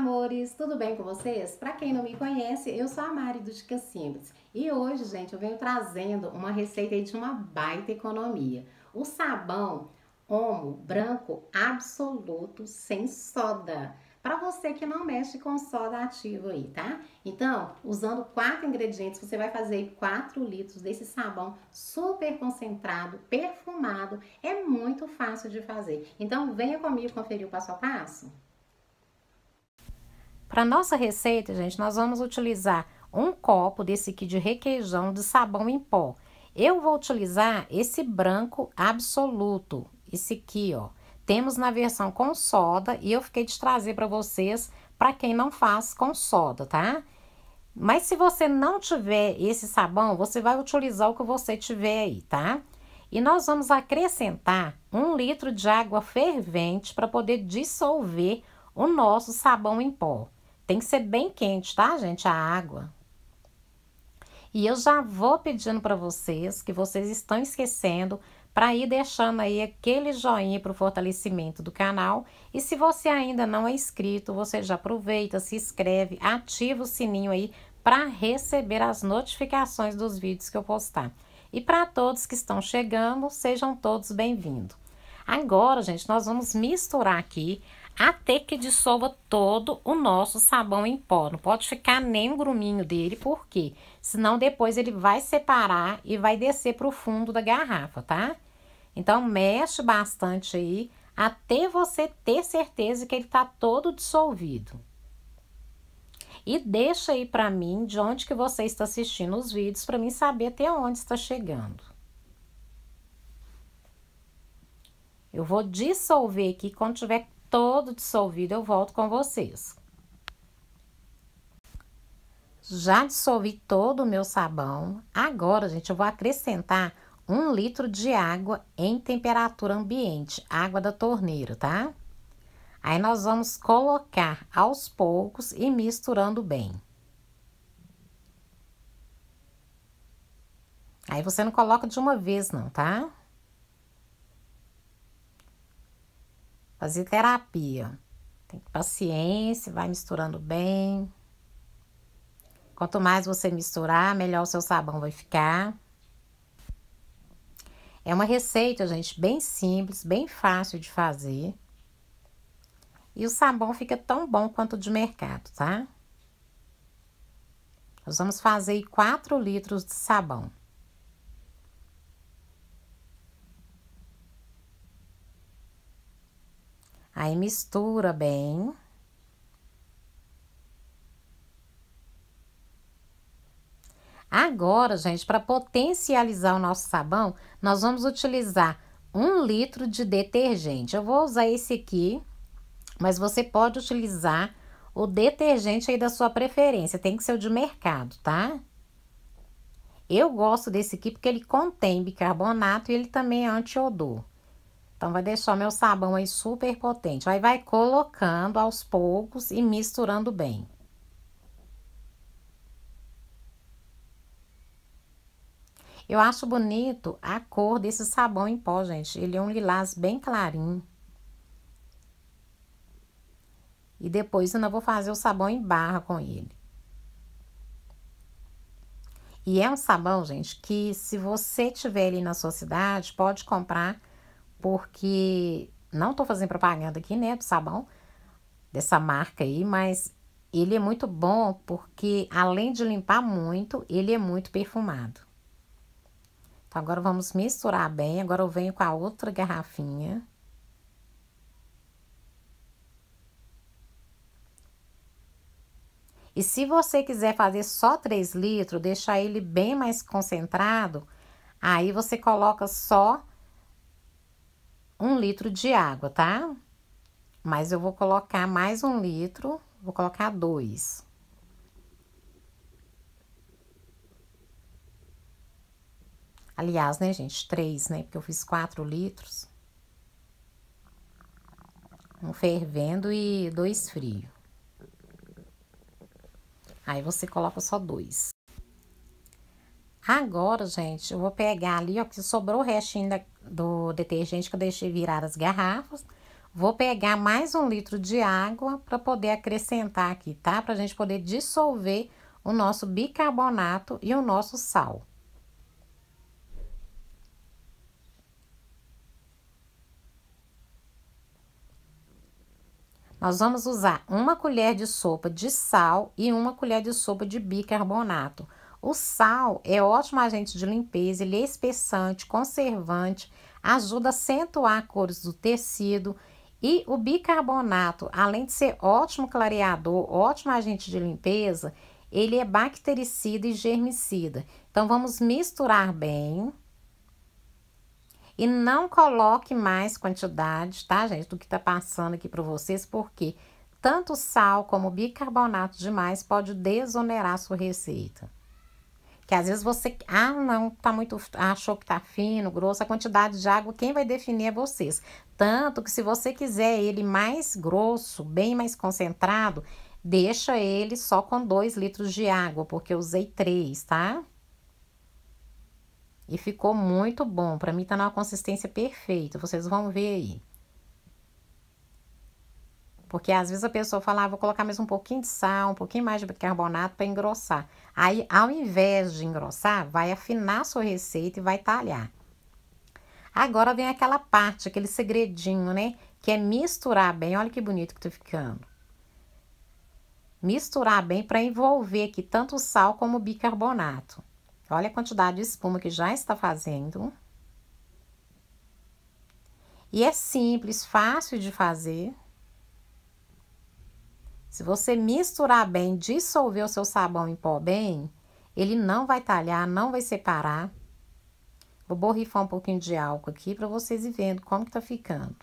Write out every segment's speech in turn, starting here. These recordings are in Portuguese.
amores, tudo bem com vocês? Para quem não me conhece, eu sou a Mari do Dicas Simples e hoje, gente, eu venho trazendo uma receita de uma baita economia. O sabão Omo branco absoluto sem soda. Para você que não mexe com soda ativa aí, tá? Então, usando quatro ingredientes, você vai fazer 4 litros desse sabão super concentrado, perfumado. É muito fácil de fazer. Então, venha comigo conferir o passo a passo. Para nossa receita, gente, nós vamos utilizar um copo desse aqui de requeijão de sabão em pó. Eu vou utilizar esse branco absoluto, esse aqui, ó. Temos na versão com soda e eu fiquei de trazer para vocês, para quem não faz com soda, tá? Mas se você não tiver esse sabão, você vai utilizar o que você tiver aí, tá? E nós vamos acrescentar um litro de água fervente para poder dissolver o nosso sabão em pó. Tem que ser bem quente, tá, gente? A água. E eu já vou pedindo para vocês que vocês estão esquecendo para ir deixando aí aquele joinha para o fortalecimento do canal. E se você ainda não é inscrito, você já aproveita, se inscreve, ativa o sininho aí para receber as notificações dos vídeos que eu postar. E para todos que estão chegando, sejam todos bem-vindos. Agora, gente, nós vamos misturar aqui até que dissolva todo o nosso sabão em pó. Não pode ficar nem um gruminho dele, por quê? Senão depois ele vai separar e vai descer para o fundo da garrafa, tá? Então, mexe bastante aí até você ter certeza que ele tá todo dissolvido. E deixa aí para mim de onde que você está assistindo os vídeos para mim saber até onde está chegando. Eu vou dissolver aqui quando tiver todo dissolvido, eu volto com vocês. Já dissolvi todo o meu sabão. Agora, gente, eu vou acrescentar um litro de água em temperatura ambiente, água da torneira, tá? Aí, nós vamos colocar aos poucos e misturando bem. Aí, você não coloca de uma vez, não, tá? Fazer terapia. Tem paciência, vai misturando bem. Quanto mais você misturar, melhor o seu sabão vai ficar. É uma receita, gente, bem simples, bem fácil de fazer. E o sabão fica tão bom quanto o de mercado, tá? Nós vamos fazer 4 litros de sabão. Aí mistura bem. Agora, gente, para potencializar o nosso sabão, nós vamos utilizar um litro de detergente. Eu vou usar esse aqui, mas você pode utilizar o detergente aí da sua preferência. Tem que ser o de mercado, tá? Eu gosto desse aqui porque ele contém bicarbonato e ele também é antiodor. Então, vai deixar meu sabão aí super potente. Aí, vai colocando aos poucos e misturando bem. Eu acho bonito a cor desse sabão em pó, gente. Ele é um lilás bem clarinho. E depois eu vou fazer o sabão em barra com ele. E é um sabão, gente, que se você tiver ele na sua cidade, pode comprar porque não estou fazendo propaganda aqui, né, do sabão dessa marca aí, mas ele é muito bom porque além de limpar muito, ele é muito perfumado. Então agora vamos misturar bem. Agora eu venho com a outra garrafinha. E se você quiser fazer só 3 litros, deixar ele bem mais concentrado, aí você coloca só um litro de água, tá? Mas eu vou colocar mais um litro, vou colocar dois. Aliás, né, gente, três, né, porque eu fiz quatro litros. Um fervendo e dois frio. Aí você coloca só dois. Agora, gente, eu vou pegar ali, ó, que sobrou o restinho da, do detergente que eu deixei virar as garrafas. Vou pegar mais um litro de água para poder acrescentar aqui, tá? Para a gente poder dissolver o nosso bicarbonato e o nosso sal. Nós vamos usar uma colher de sopa de sal e uma colher de sopa de bicarbonato. O sal é ótimo agente de limpeza, ele é espessante, conservante, ajuda a acentuar cores do tecido e o bicarbonato, além de ser ótimo clareador, ótimo agente de limpeza, ele é bactericida e germicida. Então vamos misturar bem. E não coloque mais quantidade, tá, gente, do que tá passando aqui para vocês, porque tanto sal como bicarbonato demais pode desonerar sua receita. Que às vezes você, ah, não, tá muito, achou que tá fino, grosso, a quantidade de água, quem vai definir é vocês. Tanto que se você quiser ele mais grosso, bem mais concentrado, deixa ele só com 2 litros de água, porque eu usei 3, tá? E ficou muito bom, para mim tá na consistência perfeita, vocês vão ver aí. Porque às vezes a pessoa fala, ah, vou colocar mais um pouquinho de sal, um pouquinho mais de bicarbonato para engrossar. Aí, ao invés de engrossar, vai afinar sua receita e vai talhar. Agora vem aquela parte, aquele segredinho, né? Que é misturar bem. Olha que bonito que tá ficando. Misturar bem para envolver aqui tanto o sal como o bicarbonato. Olha a quantidade de espuma que já está fazendo. E é simples, fácil de fazer. Se você misturar bem, dissolver o seu sabão em pó bem, ele não vai talhar, não vai separar. Vou borrifar um pouquinho de álcool aqui para vocês verem vendo como que tá ficando.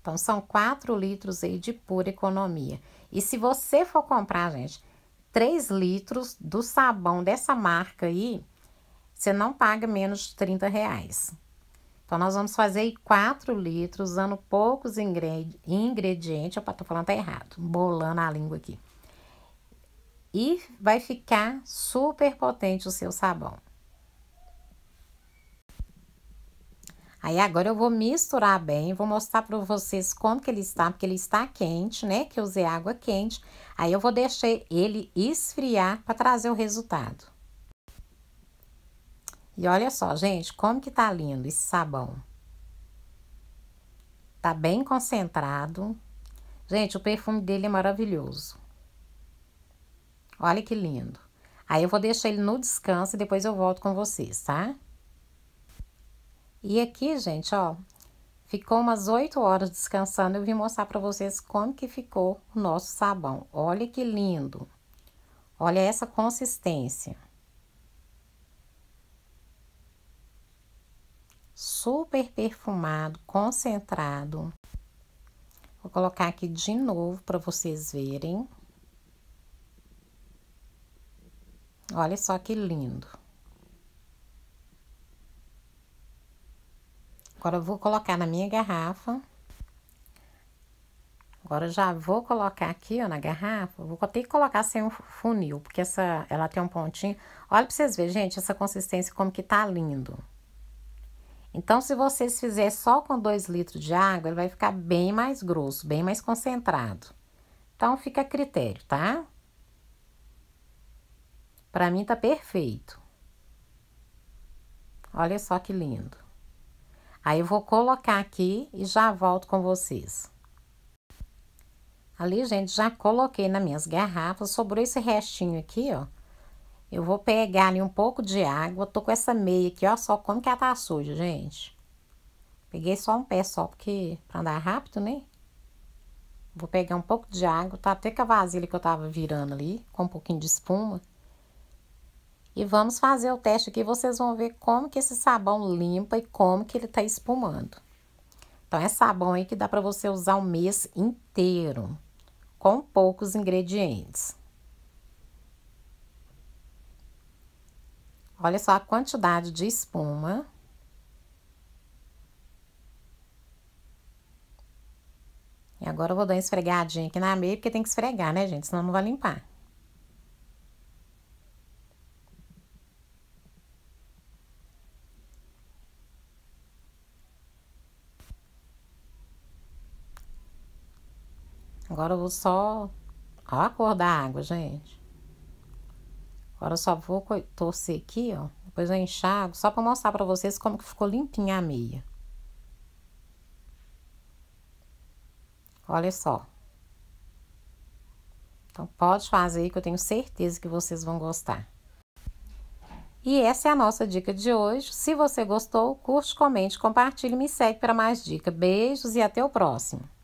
Então, são 4 litros aí de pura economia. E se você for comprar, gente, 3 litros do sabão dessa marca aí, você não paga menos de 30 reais. Então, nós vamos fazer 4 litros, usando poucos ingredientes. Opa, tô falando tá errado, bolando a língua aqui. E vai ficar super potente o seu sabão. Aí agora eu vou misturar bem, vou mostrar para vocês como que ele está, porque ele está quente, né? Que eu usei água quente. Aí eu vou deixar ele esfriar para trazer o resultado. E olha só, gente, como que tá lindo esse sabão. Tá bem concentrado. Gente, o perfume dele é maravilhoso. Olha que lindo. Aí eu vou deixar ele no descanso e depois eu volto com vocês, tá? E aqui, gente, ó, ficou umas 8 horas descansando. Eu vim mostrar pra vocês como que ficou o nosso sabão. Olha que lindo. Olha essa consistência. super perfumado, concentrado. Vou colocar aqui de novo para vocês verem. Olha só que lindo. Agora eu vou colocar na minha garrafa. Agora eu já vou colocar aqui, ó, na garrafa. Vou ter que colocar sem um funil, porque essa, ela tem um pontinho. Olha para vocês verem, gente, essa consistência como que tá lindo. Então, se vocês fizerem só com 2 litros de água, ele vai ficar bem mais grosso, bem mais concentrado. Então, fica a critério, tá? Pra mim, tá perfeito. Olha só que lindo. Aí, eu vou colocar aqui e já volto com vocês. Ali, gente, já coloquei nas minhas garrafas, sobrou esse restinho aqui, ó. Eu vou pegar ali um pouco de água. Tô com essa meia aqui, ó, só como que ela tá suja, gente. Peguei só um pé só, porque pra andar rápido, né? Vou pegar um pouco de água, tá até com a vasilha que eu tava virando ali, com um pouquinho de espuma. E vamos fazer o teste aqui, vocês vão ver como que esse sabão limpa e como que ele tá espumando. Então, é sabão aí que dá pra você usar o mês inteiro, com poucos ingredientes. Olha só a quantidade de espuma. E agora eu vou dar uma esfregadinha aqui na meia, porque tem que esfregar, né, gente? Senão não vai limpar. Agora eu vou só... Olha a cor da água, gente. Agora eu só vou torcer aqui, ó. Depois eu enxago, só para mostrar para vocês como que ficou limpinha a meia. Olha só. Então, pode fazer que eu tenho certeza que vocês vão gostar. E essa é a nossa dica de hoje. Se você gostou, curte, comente, compartilhe e me segue para mais dicas. Beijos e até o próximo.